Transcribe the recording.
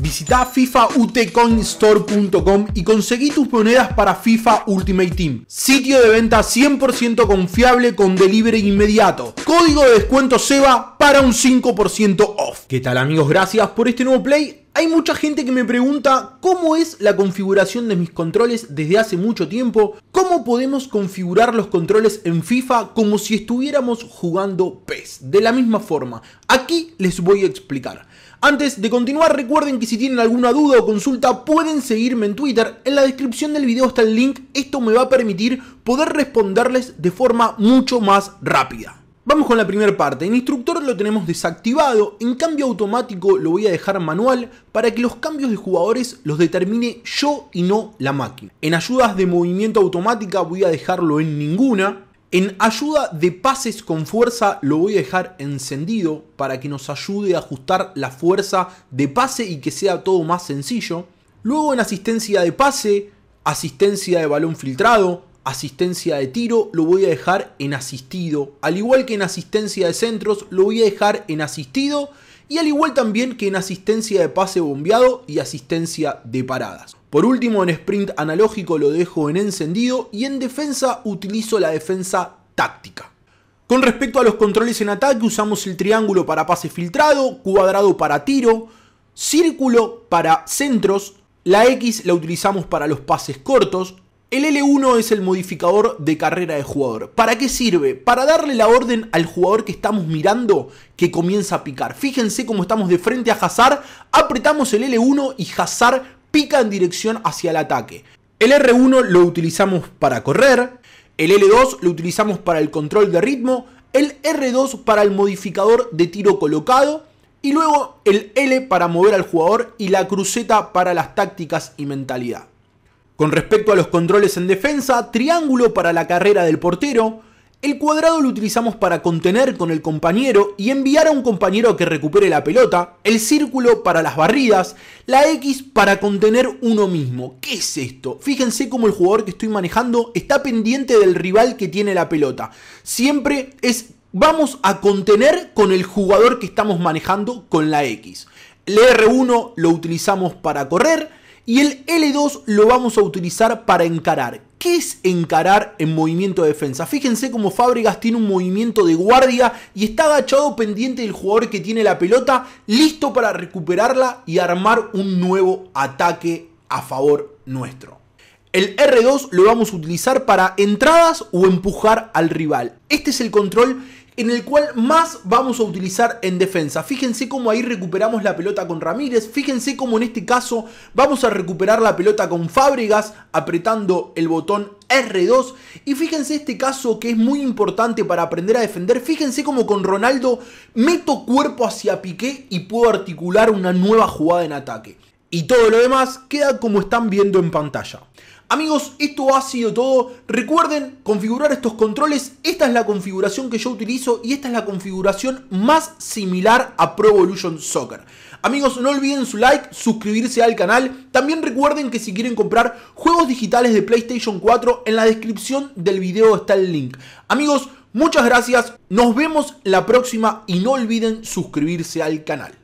Visita fifautcoinstore.com y conseguí tus monedas para FIFA Ultimate Team. Sitio de venta 100% confiable con delivery inmediato. Código de descuento SEBA para un 5% off. ¿Qué tal amigos? Gracias por este nuevo play. Hay mucha gente que me pregunta cómo es la configuración de mis controles desde hace mucho tiempo, cómo podemos configurar los controles en FIFA como si estuviéramos jugando PES. De la misma forma, aquí les voy a explicar. Antes de continuar, recuerden que si tienen alguna duda o consulta pueden seguirme en Twitter. En la descripción del video está el link. Esto me va a permitir poder responderles de forma mucho más rápida. Vamos con la primera parte. En instructor lo tenemos desactivado, en cambio automático lo voy a dejar manual para que los cambios de jugadores los determine yo y no la máquina. En ayudas de movimiento automática voy a dejarlo en ninguna. En ayuda de pases con fuerza lo voy a dejar encendido para que nos ayude a ajustar la fuerza de pase y que sea todo más sencillo. Luego en asistencia de pase, asistencia de balón filtrado, asistencia de tiro, lo voy a dejar en asistido. Al igual que en asistencia de centros, lo voy a dejar en asistido. Y al igual también que en asistencia de pase bombeado y asistencia de paradas. Por último, en sprint analógico lo dejo en encendido y en defensa utilizo la defensa táctica. Con respecto a los controles en ataque, usamos el triángulo para pase filtrado, cuadrado para tiro, círculo para centros, la X la utilizamos para los pases cortos, el L1 es el modificador de carrera de jugador. ¿Para qué sirve? Para darle la orden al jugador que estamos mirando que comienza a picar. Fíjense cómo estamos de frente a Hazard, apretamos el L1 y Hazard pica en dirección hacia el ataque. El R1 lo utilizamos para correr, el L2 lo utilizamos para el control de ritmo, el R2 para el modificador de tiro colocado y luego el L para mover al jugador y la cruceta para las tácticas y mentalidad. Con respecto a los controles en defensa, triángulo para la carrera del portero, el cuadrado lo utilizamos para contener con el compañero y enviar a un compañero a que recupere la pelota, el círculo para las barridas, la X para contener uno mismo. ¿Qué es esto? Fíjense cómo el jugador que estoy manejando está pendiente del rival que tiene la pelota. Siempre es vamos a contener con el jugador que estamos manejando con la X. El R1 lo utilizamos para correr, y el L2 lo vamos a utilizar para encarar. ¿Qué es encarar en movimiento de defensa? Fíjense cómo Fábregas tiene un movimiento de guardia y está agachado pendiente del jugador que tiene la pelota, listo para recuperarla y armar un nuevo ataque a favor nuestro. El R2 lo vamos a utilizar para entradas o empujar al rival. Este es el control en el cual más vamos a utilizar en defensa. Fíjense cómo ahí recuperamos la pelota con Ramírez, fíjense cómo en este caso vamos a recuperar la pelota con Fábregas apretando el botón R2 y fíjense este caso que es muy importante para aprender a defender, fíjense cómo con Ronaldo meto cuerpo hacia Piqué y puedo articular una nueva jugada en ataque. Y todo lo demás queda como están viendo en pantalla. Amigos, esto ha sido todo. Recuerden configurar estos controles. Esta es la configuración que yo utilizo y esta es la configuración más similar a Pro Evolution Soccer. Amigos, no olviden su like, suscribirse al canal. También recuerden que si quieren comprar juegos digitales de PlayStation 4, en la descripción del video está el link. Amigos, muchas gracias. Nos vemos la próxima y no olviden suscribirse al canal.